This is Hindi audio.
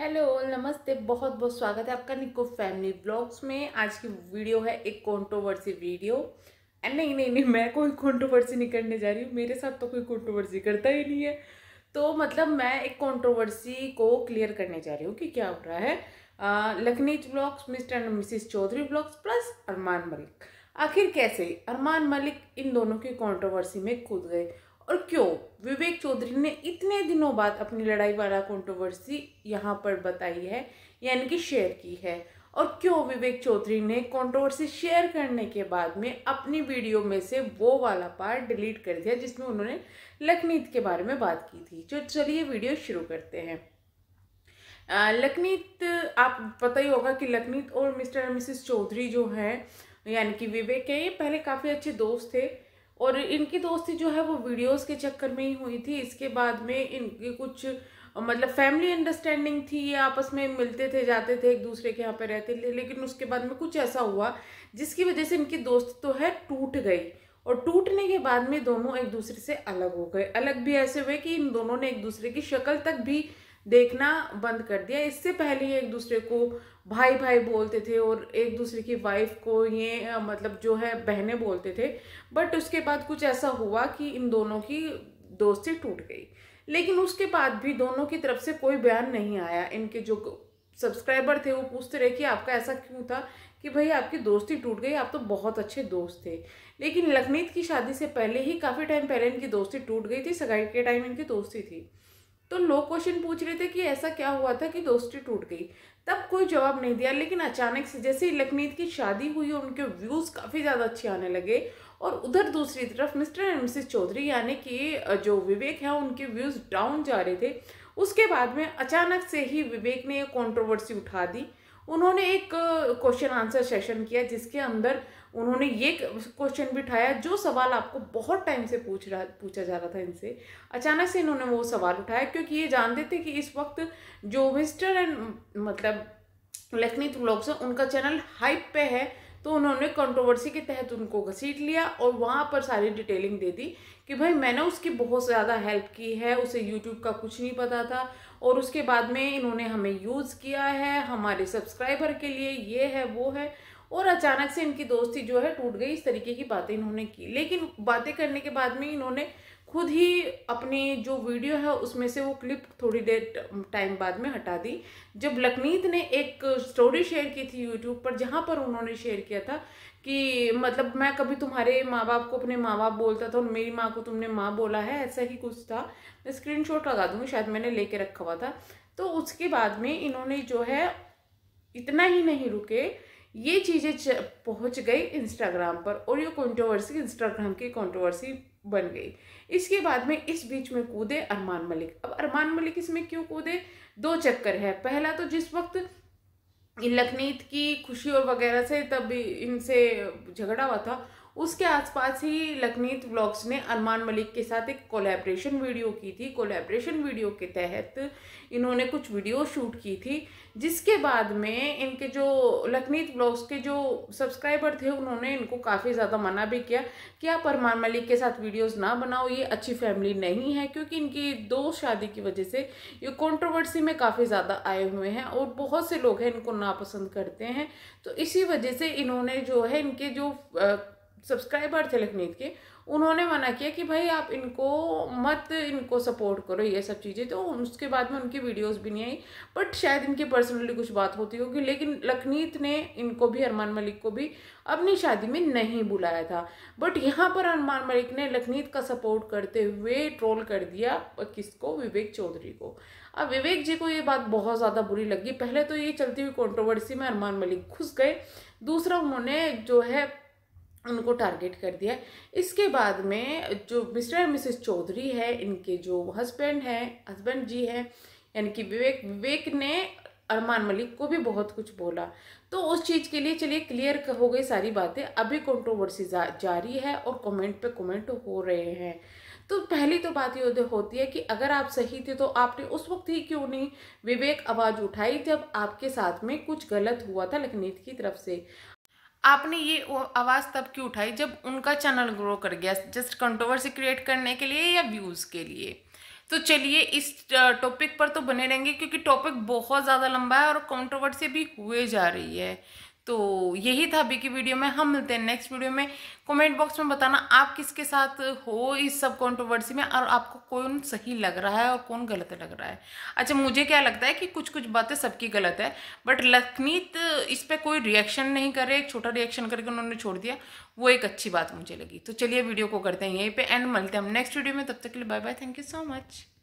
हेलो नमस्ते बहुत बहुत स्वागत है आपका निको फैमिली ब्लॉग्स में आज की वीडियो है एक कॉन्ट्रोवर्सी वीडियो एंड नहीं नहीं नहीं मैं कोई कॉन्ट्रोवर्सी नहीं करने जा रही हूँ मेरे साथ तो कोई कॉन्ट्रोवर्सी करता ही नहीं है तो मतलब मैं एक कॉन्ट्रोवर्सी को क्लियर करने जा रही हूँ कि क्या हो रहा है लखनीज vlogs Mr and Mrs Chaudhary vlogs plus Armaan Malik आखिर कैसे अरमान मलिक इन दोनों की कॉन्ट्रोवर्सी में कूद गए और क्यों विवेक चौधरी ने इतने दिनों बाद अपनी लड़ाई वाला कंट्रोवर्सी यहाँ पर बताई है यानी कि शेयर की है और क्यों विवेक चौधरी ने कंट्रोवर्सी शेयर करने के बाद में अपनी वीडियो में से वो वाला पार्ट डिलीट कर दिया जिसमें उन्होंने लखनीत के बारे में बात की थी तो चलिए वीडियो शुरू करते हैं लखनीत आप पता ही होगा कि लखनीत और मिस्टर एंड मिसिस चौधरी जो हैं यानी कि विवेक है ये पहले काफ़ी अच्छे दोस्त थे और इनकी दोस्ती जो है वो वीडियोस के चक्कर में ही हुई थी इसके बाद में इनकी कुछ मतलब फैमिली अंडरस्टैंडिंग थी ये आपस में मिलते थे जाते थे एक दूसरे के यहाँ पे रहते थे लेकिन उसके बाद में कुछ ऐसा हुआ जिसकी वजह से इनकी दोस्ती तो है टूट गई और टूटने के बाद में दोनों एक दूसरे से अलग हो गए अलग भी ऐसे हुए कि इन दोनों ने एक दूसरे की शक्ल तक भी देखना बंद कर दिया इससे पहले ये एक दूसरे को भाई भाई बोलते थे और एक दूसरे की वाइफ को ये मतलब जो है बहनें बोलते थे बट उसके बाद कुछ ऐसा हुआ कि इन दोनों की दोस्ती टूट गई लेकिन उसके बाद भी दोनों की तरफ से कोई बयान नहीं आया इनके जो सब्सक्राइबर थे वो पूछते रहे कि आपका ऐसा क्यों था कि भाई आपकी दोस्ती टूट गई आप तो बहुत अच्छे दोस्त थे लेकिन लखनीत की शादी से पहले ही काफ़ी टाइम पहले इनकी दोस्ती टूट गई थी सगाई के टाइम इनकी दोस्ती थी तो लोग क्वेश्चन पूछ रहे थे कि ऐसा क्या हुआ था कि दोस्ती टूट गई तब कोई जवाब नहीं दिया लेकिन अचानक से जैसे ही लखनीत की शादी हुई और उनके व्यूज़ काफ़ी ज़्यादा अच्छे आने लगे और उधर दूसरी तरफ मिस्टर एंड मिसेस चौधरी यानी कि जो विवेक है उनके व्यूज़ डाउन जा रहे थे उसके बाद में अचानक से ही विवेक ने ये कॉन्ट्रोवर्सी उठा दी उन्होंने एक क्वेश्चन आंसर सेशन किया जिसके अंदर उन्होंने ये क्वेश्चन भी उठाया जो सवाल आपको बहुत टाइम से पूछ रहा पूछा जा रहा था इनसे अचानक से इन्होंने वो सवाल उठाया क्योंकि ये जानते थे कि इस वक्त जो मिस्टर एंड मतलब लखनी ब्लॉग्स हैं उनका चैनल हाइप पे है तो उन्होंने कंट्रोवर्सी के तहत उनको घसीट लिया और वहाँ पर सारी डिटेलिंग दे दी कि भाई मैंने उसकी बहुत ज़्यादा हेल्प की है उसे यूट्यूब का कुछ नहीं पता था और उसके बाद में इन्होंने हमें यूज़ किया है हमारे सब्सक्राइबर के लिए ये है वो है और अचानक से इनकी दोस्ती जो है टूट गई इस तरीके की बातें इन्होंने की लेकिन बातें करने के बाद में इन्होंने खुद ही अपनी जो वीडियो है उसमें से वो क्लिप थोड़ी देर टाइम बाद में हटा दी जब लकनीत ने एक स्टोरी शेयर की थी यूट्यूब पर जहाँ पर उन्होंने शेयर किया था कि मतलब मैं कभी तुम्हारे माँ बाप को अपने माँ बाप बोलता था और मेरी माँ को तुमने माँ बोला है ऐसा ही कुछ था मैं शॉट लगा दूँगी शायद मैंने लेके रखा हुआ था तो उसके बाद में इन्होंने जो है इतना ही नहीं रुके ये चीज़ें पहुंच गई इंस्टाग्राम पर और ये कंट्रोवर्सी इंस्टाग्राम की कंट्रोवर्सी बन गई इसके बाद में इस बीच में कूदे अरमान मलिक अब अरमान मलिक इसमें क्यों कूदे दो चक्कर है पहला तो जिस वक्त लखनीत की खुशी और वगैरह से तब इनसे झगड़ा हुआ था उसके आसपास ही लखनीत ब्लॉग्स ने अरमान मलिक के साथ एक कोलैबोरेशन वीडियो की थी कोलैबोरेशन वीडियो के तहत इन्होंने कुछ वीडियो शूट की थी जिसके बाद में इनके जो लखनीत ब्लॉग्स के जो सब्सक्राइबर थे उन्होंने इनको काफ़ी ज़्यादा मना भी किया कि आप अरमान मलिक के साथ वीडियोज़ ना बनाओ ये अच्छी फैमिली नहीं है क्योंकि इनकी दो शादी की वजह से ये कॉन्ट्रोवर्सी में काफ़ी ज़्यादा आए हुए हैं और बहुत से लोग हैं इनको नापसंद करते हैं तो इसी वजह से इन्होंने जो है इनके जो सब्सक्राइबर थे लखनीत के उन्होंने मना किया कि भाई आप इनको मत इनको सपोर्ट करो ये सब चीज़ें तो उसके बाद में उनकी वीडियोस भी नहीं आई बट शायद इनकी पर्सनली कुछ बात होती होगी लेकिन लखनीत ने इनको भी अरमान मलिक को भी अपनी शादी में नहीं बुलाया था बट यहाँ पर अरमान मलिक ने लखनीत का सपोर्ट करते हुए ट्रोल कर दिया किसको विवेक चौधरी को अब विवेक जी को ये बात बहुत ज़्यादा बुरी लगी पहले तो ये चलती हुई कॉन्ट्रोवर्सी में अरमान मलिक घुस गए दूसरा उन्होंने जो है उनको टारगेट कर दिया इसके बाद में जो मिस्टर एंड मिसेस चौधरी है इनके जो हस्बैंड हैं हस्बैंड जी हैं यानी कि विवेक विवेक ने अरमान मलिक को भी बहुत कुछ बोला तो उस चीज़ के लिए चलिए क्लियर हो गई सारी बातें अभी कंट्रोवर्सी जा, जारी है और कमेंट पे कमेंट हो रहे हैं तो पहली तो बात ये होती है कि अगर आप सही थे तो आपने उस वक्त ही क्यों नहीं विवेक आवाज़ उठाई जब आपके साथ में कुछ गलत हुआ था लखनीत की तरफ से आपने ये आवाज़ तब क्यों उठाई जब उनका चैनल ग्रो कर गया जस्ट कंट्रोवर्सी क्रिएट करने के लिए या व्यूज़ के लिए तो चलिए इस टॉपिक पर तो बने रहेंगे क्योंकि टॉपिक बहुत ज़्यादा लंबा है और कंट्रोवर्सी भी हुए जा रही है तो यही था अभी की वीडियो में हम मिलते हैं नेक्स्ट वीडियो में कमेंट बॉक्स में बताना आप किसके साथ हो इस सब कंट्रोवर्सी में और आपको कौन सही लग रहा है और कौन गलत लग रहा है अच्छा मुझे क्या लगता है कि कुछ कुछ बातें सबकी गलत है बट लखनीत इस पर कोई रिएक्शन नहीं करे एक छोटा रिएक्शन करके उन्होंने छोड़ दिया वो एक अच्छी बात मुझे लगी तो चलिए वीडियो को करते हैं यहीं पे एंड मिलते हैं हम नेक्स्ट वीडियो में तब तक के लिए bye bye thank you so much